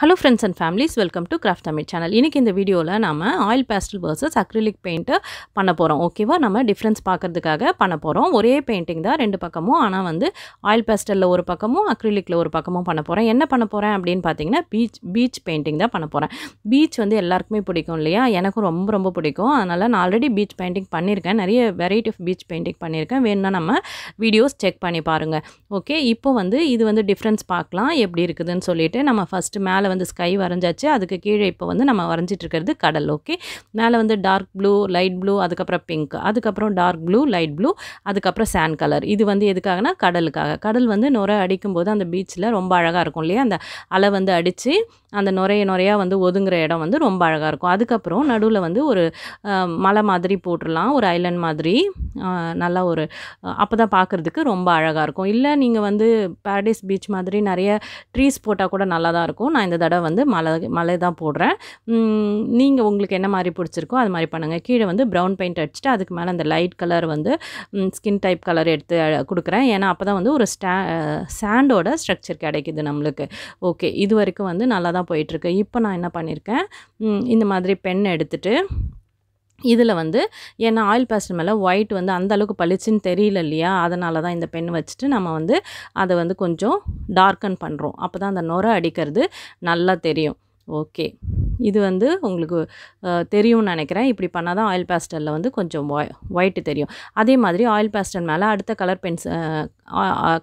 hello friends and families welcome to craft Tamil channel இன்றைக்கி இந்த வீடியோவில் நம்ம oil pastel versus acrylic paint பண்ண போகிறோம் ஓகேவா நம்ம டிஃப்ரென்ஸ் பார்க்கறதுக்காக பண்ண போகிறோம் ஒரே பெயிண்டிங் தான் ரெண்டு பக்கமும் ஆனால் வந்து ஆயில் பேஸ்டலில் ஒரு பக்கமும் அக்ரிலிக்கில் ஒரு பக்கமும் பண்ண போகிறேன் என்ன பண்ண போகிறேன் அப்படின்னு பார்த்தீங்கன்னா பீச் பீச் பெயிண்டிங் தான் பண்ண போகிறேன் பீச் வந்து எல்லாருக்குமே பிடிக்கும் இல்லையா எனக்கும் ரொம்ப ரொம்ப பிடிக்கும் அதனால் நான் ஆல்ரெடி பீச் பெயிண்டிங் பண்ணியிருக்கேன் நிறைய வெரைட்டி ஆஃப் பீச் பெயிண்டிங் பண்ணியிருக்கேன் வேணும்னா நம்ம வீடியோஸ் செக் பண்ணி பாருங்கள் ஓகே இப்போ வந்து இது வந்து டிஃப்ரென்ஸ் பார்க்கலாம் எப்படி இருக்குதுன்னு சொல்லிவிட்டு நம்ம ஃபஸ்ட்டு மேலே மேலே வந்து ஸ்கை வரைஞ்சாச்சு அதுக்கு கீழே இப்போ வந்து நம்ம வரைஞ்சிட்ருக்கிறது கடல் ஓகே மேலே வந்து டார்க் ப்ளூ லைட் ப்ளூ அதுக்கப்புறம் பிங்க் அதுக்கப்புறம் டார்க் ப்ளூ லைட் ப்ளூ அதுக்கப்புறம் சேண்ட் கலர் இது வந்து எதுக்காகனா கடலுக்காக கடல் வந்து நுரை அடிக்கும்போது அந்த பீச்சில் ரொம்ப அழகாக இருக்கும் இல்லையா அந்த அலை வந்து அடித்து அந்த நுரைய நுரையாக வந்து ஒதுங்குற இடம் வந்து ரொம்ப அழகாக இருக்கும் அதுக்கப்புறம் நடுவில் வந்து ஒரு மலை மாதிரி போட்டுடலாம் ஒரு ஐலண்ட் மாதிரி நல்லா ஒரு அப்போ தான் பார்க்குறதுக்கு ரொம்ப அழகாக இருக்கும் இல்லை நீங்கள் வந்து பாரடைஸ் பீச் மாதிரி நிறைய ட்ரீஸ் போட்டால் கூட நல்லா தான் இருக்கும் நான் நான் இந்த தடவை வந்து மலை மலை தான் போடுறேன் நீங்கள் உங்களுக்கு என்ன மாதிரி பிடிச்சிருக்கோ அது மாதிரி பண்ணுங்கள் கீழே வந்து ப்ரௌன் பெயிண்ட் அடிச்சுட்டு அதுக்கு மேலே அந்த லைட் கலர் வந்து ஸ்கின் டைப் கலர் எடுத்து கொடுக்குறேன் ஏன்னா அப்போ தான் வந்து ஒரு ஸ்டா சாண்டோட ஸ்ட்ரக்சர் கிடைக்கிது நம்மளுக்கு ஓகே இது வரைக்கும் வந்து நல்லா தான் போயிட்டுருக்கு இப்போ நான் என்ன பண்ணியிருக்கேன் இந்த மாதிரி பென் எடுத்துகிட்டு இதில் வந்து ஏன்னா ஆயில் பேஸ்டல் மேலே ஒயிட் வந்து அந்த அளவுக்கு பளிச்சுன்னு தெரியல இல்லையா அதனால தான் இந்த பென் வச்சுட்டு நம்ம வந்து அதை வந்து கொஞ்சம் டார்க்கன் பண்ணுறோம் அப்போ தான் அந்த நுரை அடிக்கிறது நல்லா தெரியும் ஓகே இது வந்து உங்களுக்கு தெரியும்னு நினைக்கிறேன் இப்படி பண்ணால் தான் ஆயில் பேஸ்டலில் வந்து கொஞ்சம் ஒயிட்டு தெரியும் அதே மாதிரி ஆயில் பேஸ்டல் மேலே அடுத்த colour pens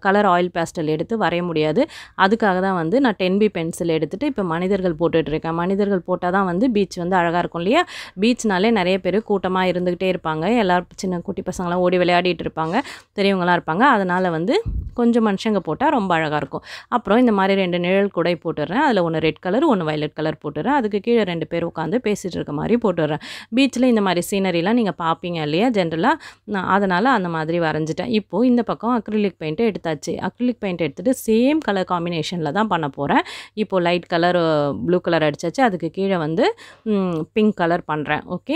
colour oil pastel எடுத்து வரைய முடியாது அதுக்காக தான் வந்து நான் டென் பி பென்சில் எடுத்துகிட்டு இப்போ மனிதர்கள் போட்டுட்ருக்கேன் மனிதர்கள் போட்டால் தான் வந்து பீச் வந்து அழகாக இருக்கும் இல்லையா பீச்னாலே நிறைய பேர் கூட்டமாக இருந்துக்கிட்டே இருப்பாங்க எல்லோரும் சின்ன குட்டி பசங்களாம் ஓடி விளையாடிட்டு இருப்பாங்க பெரியவங்களாம் இருப்பாங்க அதனால் வந்து கொஞ்சம் மனுஷங்க போட்டால் ரொம்ப அழகாக இருக்கும் அப்புறம் இந்த மாதிரி ரெண்டு நிழல் கூடை போட்டுடுறேன் அதில் ஒன்று ரெட் கலர் ஒன்று வயலட் கலர் போட்டுடுறேன் அதுக்கு கீழே ரெண்டு பேர் உட்காந்து பேசிகிட்டு இருக்க மாதிரி போட்டுடுறேன் பீச்சில் இந்த மாதிரி சீனரிலாம் நீங்கள் பார்ப்பீங்க இல்லையா ஜென்ரலாக அதனால் அந்த மாதிரி வரைஞ்சிட்டேன் இப்போது இந்த பக்கம் அக்ரிலிக் பெயிண்ட்டு எடுத்தாச்சு அக்ரிலிக் பெயிண்ட் எடுத்துகிட்டு சேம் கலர் காம்பினேஷனில் தான் பண்ண போகிறேன் இப்போது லைட் கலர் ப்ளூ கலர் அடித்தாச்சு அதுக்கு கீழே வந்து பிங்க் கலர் பண்ணுறேன் ஓகே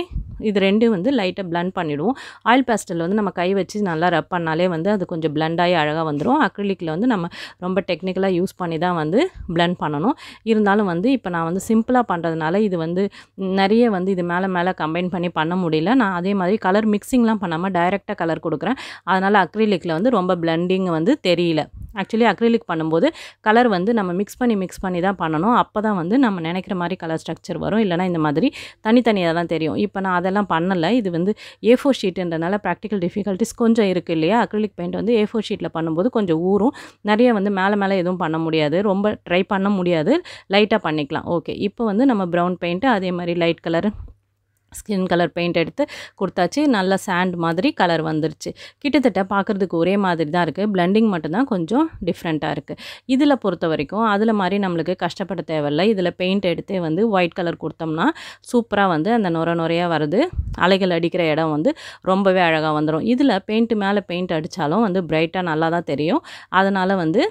இது ரெண்டும் வந்து லைட்டாக பிளண்ட் பண்ணிவிடுவோம் ஆயில் பேஸ்டல் வந்து நம்ம கை வச்சு நல்லா ரப் பண்ணாலே வந்து அது கொஞ்சம் பிளண்டாகி அழகாக வந்துடும் வந்துடும் அக்ரிலிக்கில் வந்து நம்ம ரொம்ப டெக்னிக்கலாக யூஸ் பண்ணி தான் வந்து பிளெண்ட் பண்ணணும் இருந்தாலும் வந்து இப்போ நான் வந்து சிம்பிளாக பண்ணுறதுனால இது வந்து நிறைய வந்து இது மேலே மேலே கம்பைன் பண்ணி பண்ண முடியல நான் அதே மாதிரி கலர் மிக்சிங்லாம் பண்ணாமல் டைரெக்டாக கலர் கொடுக்குறேன் அதனால் அக்ரிலிக்கில் வந்து ரொம்ப பிளெண்டிங் வந்து தெரியல ஆக்சுவலி அக்ரிலிக் பண்ணும்போது கலர் வந்து நம்ம மிக்ஸ் பண்ணி மிக்ஸ் பண்ணி தான் பண்ணணும் அப்போ தான் வந்து நம்ம நினைக்கிற மாதிரி கலர் ஸ்ட்ரக்சர் வரும் இல்லைனா இந்த மாதிரி தனித்தனியாக தான் தெரியும் இப்போ நான் அதெல்லாம் பண்ணலை இது வந்து ஏ ஃபோர் ஷீட்டுன்றனால ப்ராக்டிக்கல் டிஃபிகல்ட்டிஸ் கொஞ்சம் இருக்குது இல்லையா அக்ரிலிக் பெயிண்ட் வந்து ஏ ஃபோர் ஷீட்டில் பண்ணும்போது கொஞ்சம் ஊறும் நிறைய வந்து மேலே மேலே எதுவும் பண்ண முடியாது ரொம்ப ட்ரை பண்ண முடியாது லைட்டாக பண்ணிக்கலாம் ஓகே இப்போ வந்து நம்ம ப்ரௌன் பெயிண்ட்டு அதே மாதிரி light colour skin colour paint எடுத்து கொடுத்தாச்சு நல்ல சாண்ட் மாதிரி கலர் வந்துருச்சு கிட்டத்தட்ட பார்க்குறதுக்கு ஒரே மாதிரி தான் இருக்குது பிளண்டிங் மட்டும்தான் கொஞ்சம் டிஃப்ரெண்ட்டாக இருக்குது இதில் பொறுத்த வரைக்கும் அதில் மாதிரி நம்மளுக்கு கஷ்டப்பட தேவையில்லை இதில் பெயிண்ட் எடுத்தே வந்து ஒயிட் கலர் கொடுத்தோம்னா சூப்பராக வந்து அந்த நுர நுறையாக வருது அலைகள் அடிக்கிற இடம் வந்து ரொம்பவே அழகாக வந்துடும் இதில் பெயிண்ட்டு மேலே பெயிண்ட் அடித்தாலும் வந்து பிரைட்டாக நல்லா தான் தெரியும் அதனால் வந்து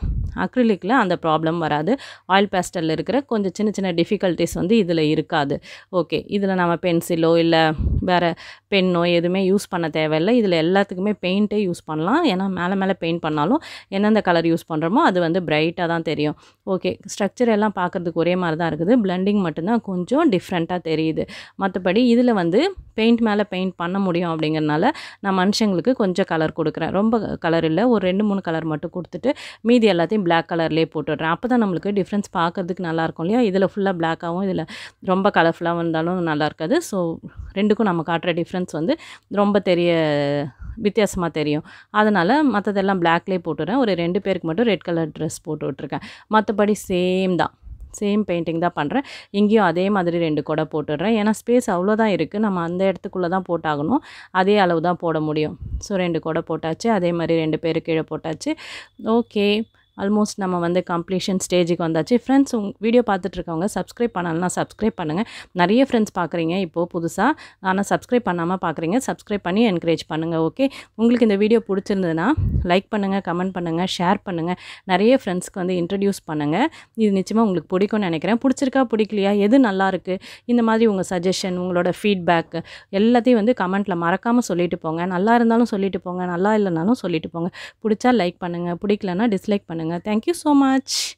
அக்ரிலிக்கில் அந்த ப்ராப்ளம் வராது ஆயில் பேஸ்டலில் இருக்கிற கொஞ்சம் சின்ன சின்ன டிஃபிகல்ட்டிஸ் வந்து இதில் இருக்காது ஓகே இதில் நம்ம பென்சிலோ இல்லை வேறு பெண்ணோ எதுவுமே யூஸ் பண்ண தேவையில்லை இதில் எல்லாத்துக்குமே பெயிண்ட்டே யூஸ் பண்ணலாம் ஏன்னா மேலே மேலே பெயிண்ட் பண்ணாலும் எந்தெந்த கலர் யூஸ் பண்ணுறோமோ அது வந்து பிரைட்டாக தான் தெரியும் ஓகே ஸ்ட்ரக்சர் எல்லாம் பார்க்குறதுக்கு ஒரே மாதிரி தான் இருக்குது பிளண்டிங் மட்டும்தான் கொஞ்சம் டிஃப்ரெண்ட்டாக தெரியுது மற்றபடி இதில் வந்து பெயிண்ட் மேலே பெயிண்ட் பண்ண முடியும் அப்படிங்கிறனால நான் மனுஷங்களுக்கு கொஞ்சம் கலர் கொடுக்குறேன் ரொம்ப கலர் இல்லை ஒரு ரெண்டு மூணு கலர் மட்டும் கொடுத்துட்டு மீதி எல்லாத்தையும் பிளாக் கலர்லேயே போட்டுடுறேன் அப்போ தான் நம்மளுக்கு டிஃப்ரென்ஸ் பார்க்குறதுக்கு நல்லாயிருக்கும் இல்லையா இதில் ஃபுல்லாக பிளாக்காகவும் இதில் ரொம்ப கலர்ஃபுல்லாகவும் இருந்தாலும் நல்லா இருக்காது ஸோ ரெண்டுக்கும் நம்ம காட்டுற டிஃப்ரென்ஸ் வந்து ரொம்ப தெரிய வித்தியாசமாக தெரியும் அதனால் மற்றதெல்லாம் பிளாக்லேயே போட்டுறேன் ஒரு ரெண்டு பேருக்கு மட்டும் ரெட் கலர் ட்ரெஸ் போட்டு விட்ருக்கேன் மற்றபடி சேம் தான் சேம் பெயிண்டிங் தான் பண்ணுறேன் இங்கேயும் அதே மாதிரி ரெண்டு கொடை போட்டுடுறேன் ஏன்னா ஸ்பேஸ் அவ்வளோதான் இருக்குது நம்ம அந்த இடத்துக்குள்ளே தான் போட்டாகணும் அதே அளவு தான் போட முடியும் ஸோ ரெண்டு கொடை போட்டாச்சு அதே மாதிரி ரெண்டு பேர் கீழே போட்டாச்சு ஓகே ஆல்மோஸ்ட் நம்ம வந்து கம்ப்ளீஷன் ஸ்டேஜுக்கு வந்தாச்சு ஃப்ரெண்ட்ஸ் உங் வீடியோ பார்த்துட்ருக்கவங்க சப்ஸ்கிரைப் பண்ணலாம் சப்ஸ்கிரைப் பண்ணுங்கள் நிறைய ஃப்ரெண்ட்ஸ் பார்க்குறீங்க இப்போது புதுசாக ஆனால் சப்ஸ்கிரைப் பண்ணாமல் பார்க்குறீங்க சப்ஸ்கிரைப் பண்ணி என்கரேஜ் பண்ணுங்கள் ஓகே உங்களுக்கு இந்த வீடியோ பிடிச்சிருந்ததுன்னா லைக் பண்ணுங்கள் கமெண்ட் பண்ணுங்கள் ஷேர் பண்ணுங்கள் நிறைய ஃப்ரெண்ட்ஸ்க்கு வந்து இன்ட்ரடியூஸ் பண்ணுங்கள் இது நிச்சயமாக உங்களுக்கு பிடிக்கும்னு நினைக்கிறேன் பிடிச்சிருக்கா பிடிக்கலையா எது நல்லாயிருக்கு இந்த மாதிரி உங்கள் சஜஷன் உங்களோட ஃபீட்பேக் எல்லாத்தையும் வந்து கமெண்ட்டில் மறக்காமல் சொல்லிவிட்டு போங்க நல்லா இருந்தாலும் சொல்லிவிட்டு போங்க நல்லா இல்லைனாலும் சொல்லிவிட்டு போங்க பிடிச்சா லைக் பண்ணுங்கள் பிடிக்கலன்னா டிஸ்லைக் பண்ணுங்கள் பண்ணுங்கள் தேங்க்யூ ஸோ மச்